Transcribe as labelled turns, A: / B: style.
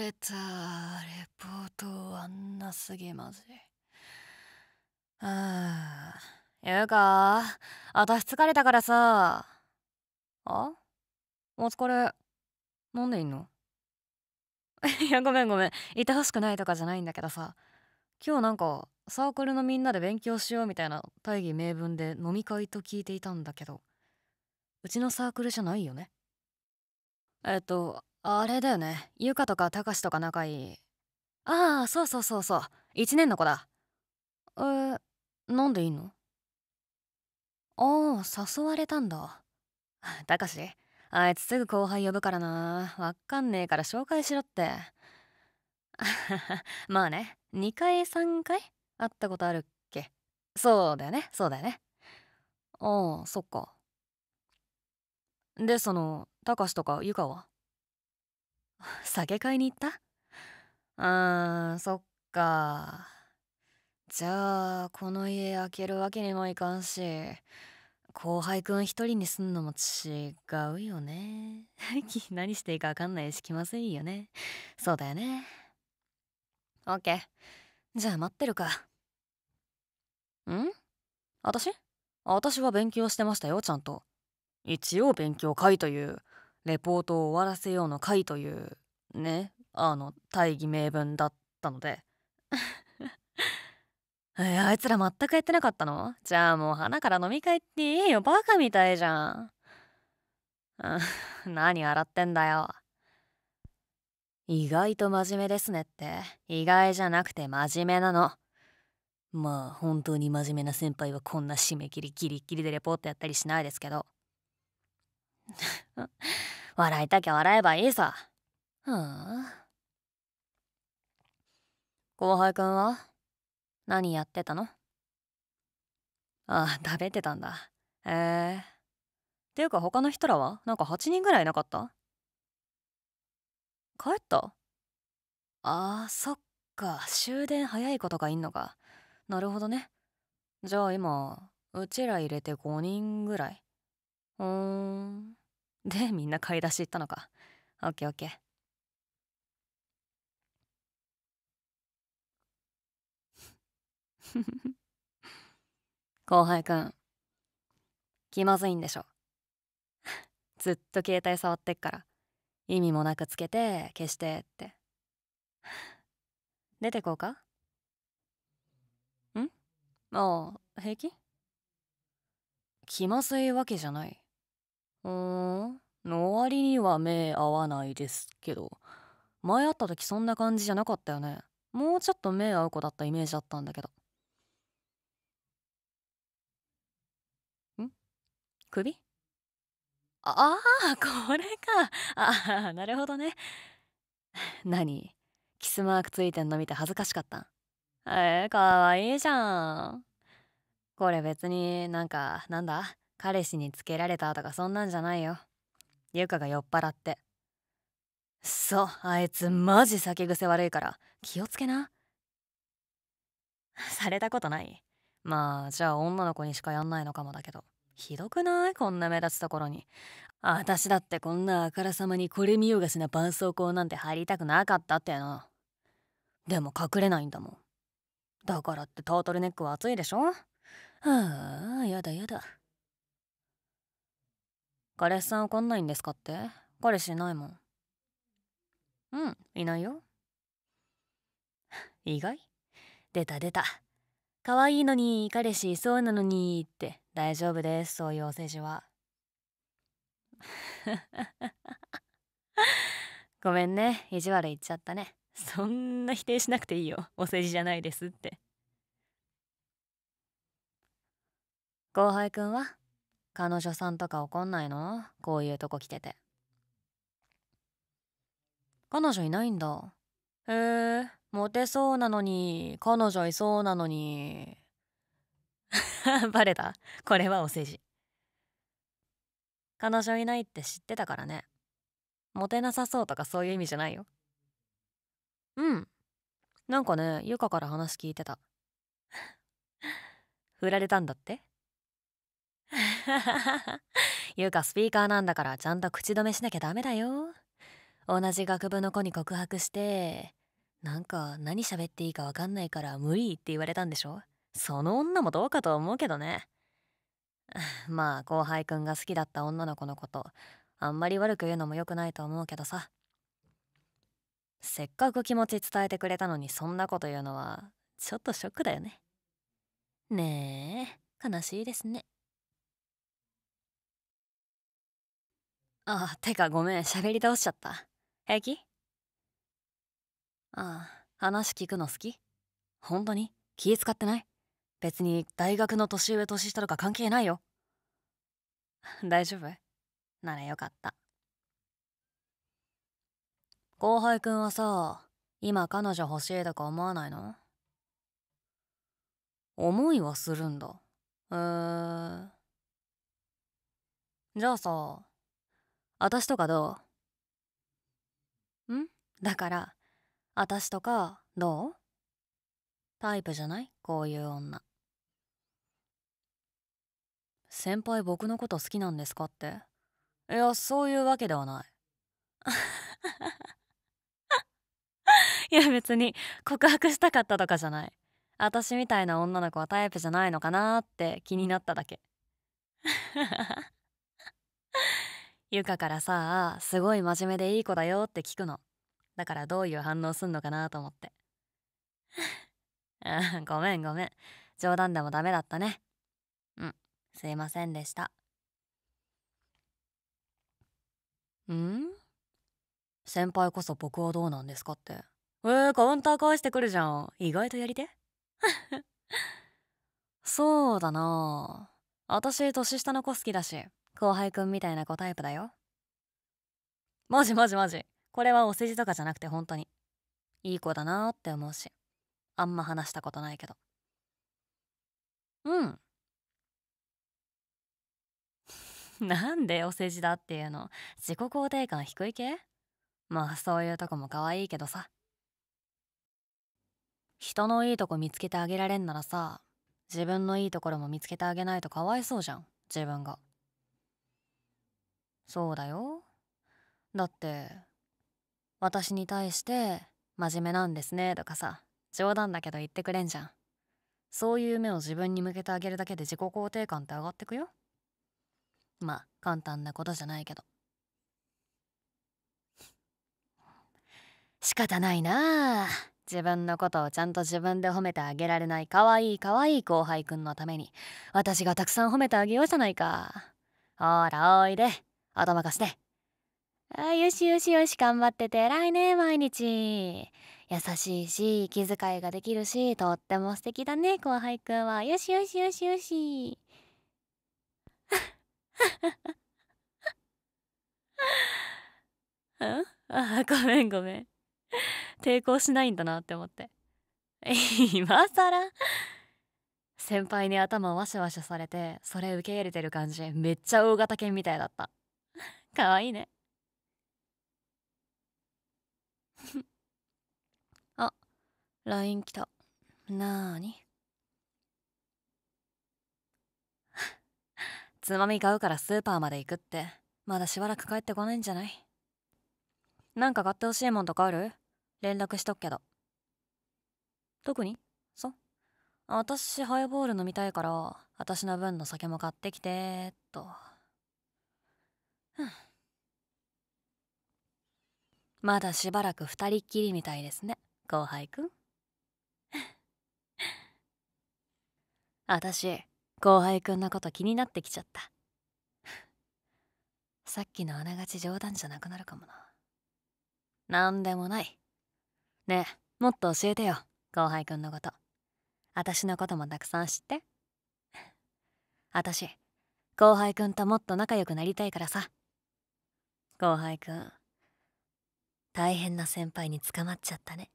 A: れたレポートあんなすぎまじああゆうか私疲れたからさあお疲れ飲んでいんの いやごめんごめんいてほしくないとかじゃないんだけどさ今日なんかサークルのみんなで勉強しようみたいな大義名分で飲み会と聞いていたんだけどうちのサークルじゃないよねえっとあれだよねゆかとかたかしとか仲いいああそうそうそうそう1年の子だえー、なんでいいのああ誘われたんだたかしあいつすぐ後輩呼ぶからなわかんねえから紹介しろって まあね2回3回会ったことあるっけそうだよねそうだよねああそっかでそのたかしとかゆかは 酒買いに行ったあーそっかじゃあこの家開けるわけにもいかんし後輩くん一人にすんのも違うよね 何していいか分かんないし来ませんよねそうだよねオッケーじゃあ待ってるかん私私は勉強してましたよちゃんと一応勉強会というレポートを終わらせようの会というねあの大義名分だったので あいつら全くやってなかったのじゃあもう花から飲み会っていいよバカみたいじゃん 何笑ってんだよ意外と真面目ですねって意外じゃなくて真面目なのまあ本当に真面目な先輩はこんな締め切りギリギリでレポートやったりしないですけど 笑いたきゃ笑えばいいさ。ふん。後輩くんは何やってたのああ、食べてたんだ。へえ。っていうか他の人らはなんか8人ぐらいいなかった帰ったああ、そっか。終電早い子とかいんのか。なるほどね。じゃあ今、うちら入れて5人ぐらい。うーん。でみんな買い出し行ったのかオッケーオッケー後輩くん気まずいんでしょ ずっと携帯触ってっから意味もなくつけて消してって出てこうかんああ平気気まずいわけじゃないうーんの割には目合わないですけど前会った時そんな感じじゃなかったよねもうちょっと目合う子だったイメージだったんだけどん首ああこれかああなるほどね 何キスマークついてんの見て恥ずかしかったんえー、かわいいじゃんこれ別になんかなんだ彼氏につけられたとかそんなんじゃないよゆかが酔っ払ってそうあいつマジ酒癖悪いから気をつけな されたことないまあじゃあ女の子にしかやんないのかもだけどひどくないこんな目立つところに私だってこんなあからさまにこれ見よがしな絆創膏なんて入りたくなかったってなでも隠れないんだもんだからってタートルネックは熱いでしょはあやだやだ彼氏さん怒んないんですかって彼氏いないもんうんいないよ 意外出た出た可愛いのに彼氏いそうなのにって大丈夫ですそういうお世辞は ごめんね意地悪言っちゃったねそんな否定しなくていいよお世辞じゃないですって後輩くんは彼女さんとか怒んないのこういうとこ来てて彼女いないんだへえモテそうなのに彼女いそうなのに バレたこれはお世辞彼女いないって知ってたからねモテなさそうとかそういう意味じゃないようんなんかねゆかから話聞いてた 振られたんだってゆ かスピーカーなんだからちゃんと口止めしなきゃダメだよ同じ学部の子に告白してなんか何喋っていいかわかんないから無理って言われたんでしょその女もどうかと思うけどね まあ後輩くんが好きだった女の子のことあんまり悪く言うのも良くないと思うけどさせっかく気持ち伝えてくれたのにそんなこと言うのはちょっとショックだよねねえ悲しいですねああてかごめん喋り倒しちゃった平気ああ話聞くの好き本当に気使ってない別に大学の年上年下とか関係ないよ 大丈夫ならよかった後輩くんはさ今彼女欲しいとか思わないの思いはするんだうーんじゃあさ私とかどうんだから私とかどうタイプじゃないこういう女先輩僕のこと好きなんですかっていやそういうわけではない いや別に告白したかったとかじゃない私みたいな女の子はタイプじゃないのかなって気になっただけゆかからさすごい真面目でいい子だよって聞くのだからどういう反応すんのかなと思って あごめんごめん冗談でもダメだったねうんすいませんでしたん先輩こそ僕はどうなんですかってえー、カウンター返してくるじゃん意外とやり手 そうだなあ私年下の子好きだし後輩くんみたいな子タイプだよマジマジマジこれはお世辞とかじゃなくて本当にいい子だなーって思うしあんま話したことないけどうん なんでお世辞だっていうの自己肯定感低い系まあそういうとこも可愛いけどさ人のいいとこ見つけてあげられんならさ自分のいいところも見つけてあげないとかわいそうじゃん自分がそうだよだって私に対して「真面目なんですね」とかさ冗談だけど言ってくれんじゃんそういう目を自分に向けてあげるだけで自己肯定感って上がってくよまあ簡単なことじゃないけど仕方ないなあ自分のことをちゃんと自分で褒めてあげられないかわいいかわいい後輩くんのために私がたくさん褒めてあげようじゃないかほらおいで頭貸してあよしよしよし頑張ってて偉いね毎日優しいし気遣いができるしとっても素敵だね後輩くんはよしよしよしよしん あごめんごめん抵抗しないんだなって思って 今更先輩に頭ワシワシされてそれ受け入れてる感じめっちゃ大型犬みたいだったかわいいね あ LINE 来たなーに つまみ買うからスーパーまで行くってまだしばらく帰ってこないんじゃないなんか買ってほしいもんとかある連絡しとくけど。特にそう。私、ハイボール飲みたいから、私の分の酒も買ってきて、と。まだしばらく二人っきりみたいですね、後輩くん。私、後輩くんのこと気になってきちゃった。さっきのあながち冗談じゃなくなるかもな。なんでもない。ねえもっと教えてよ後輩くんのこと私のこともたくさん知って私 後輩くんともっと仲良くなりたいからさ後輩くん大変な先輩に捕まっちゃったね